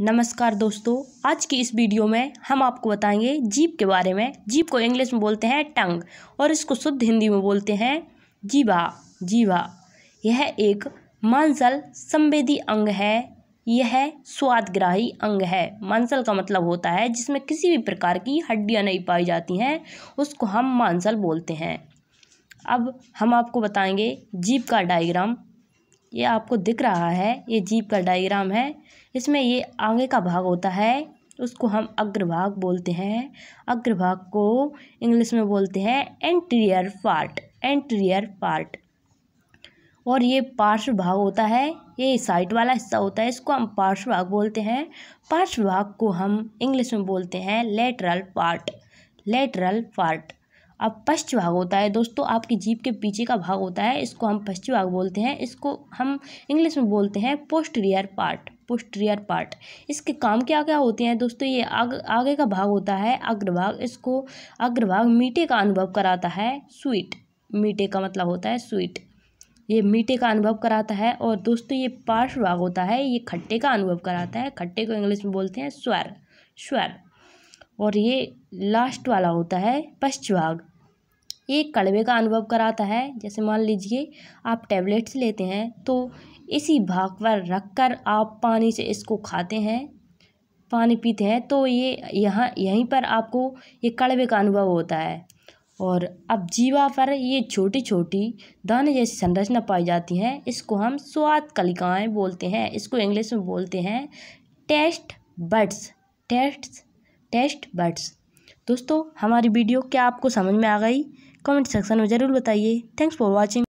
नमस्कार दोस्तों आज की इस वीडियो में हम आपको बताएंगे जीप के बारे में जीप को इंग्लिश में बोलते हैं टंग और इसको शुद्ध हिंदी में बोलते हैं जीवा जीवा यह एक मांसल संवेदी अंग है यह स्वादग्राही अंग है मांसल का मतलब होता है जिसमें किसी भी प्रकार की हड्डियां नहीं पाई जाती हैं उसको हम मांसल बोलते हैं अब हम आपको बताएंगे जीप का डायग्राम ये आपको दिख रहा है ये जीप का डायग्राम है इसमें ये आगे का भाग होता है उसको हम अग्रभाग बोलते हैं अग्रभाग को इंग्लिश में बोलते हैं एंटीरियर पार्ट एंट्रियर पार्ट और ये पार्श्व भाग होता है ये साइड वाला हिस्सा होता है इसको हम पार्श्व भाग बोलते हैं पार्श्व भाग को हम इंग्लिश में बोलते हैं लेटरल पार्ट लेटरल पार्ट अब पश्च भाग होता है दोस्तों आपकी जीप के पीछे का भाग होता है इसको हम पश्च भाग बोलते हैं इसको हम इंग्लिश में बोलते हैं पोस्टरियर पार्ट पोस्टरियर पार्ट इसके काम क्या क्या होते हैं दोस्तों ये आग आगे का भाग होता है अग्रभाग इसको अग्रभाग मीठे का अनुभव कराता है स्वीट मीठे का मतलब होता है स्वीट ये मीठे का अनुभव कराता है और दोस्तों ये पार्श्व भाग होता है ये खट्टे का अनुभव कराता है खट्टे को इंग्लिश में बोलते हैं स्वर स्वर और ये लास्ट वाला होता है पश्चवाग ये कड़वे का अनुभव कराता है जैसे मान लीजिए आप टैबलेट्स लेते हैं तो इसी भाग पर रख कर आप पानी से इसको खाते हैं पानी पीते हैं तो ये यहाँ यहीं पर आपको ये कड़वे का अनुभव होता है और अब जीवा पर ये छोटी छोटी दाने जैसी संरचना पाई जाती हैं इसको हम स्वाद कलिकाएँ बोलते हैं इसको इंग्लिश में बोलते हैं taste buds tastes taste birds दोस्तों हमारी वीडियो क्या आपको समझ में आ गई कमेंट सेक्शन में ज़रूर बताइए थैंक्स फॉर वॉचिंग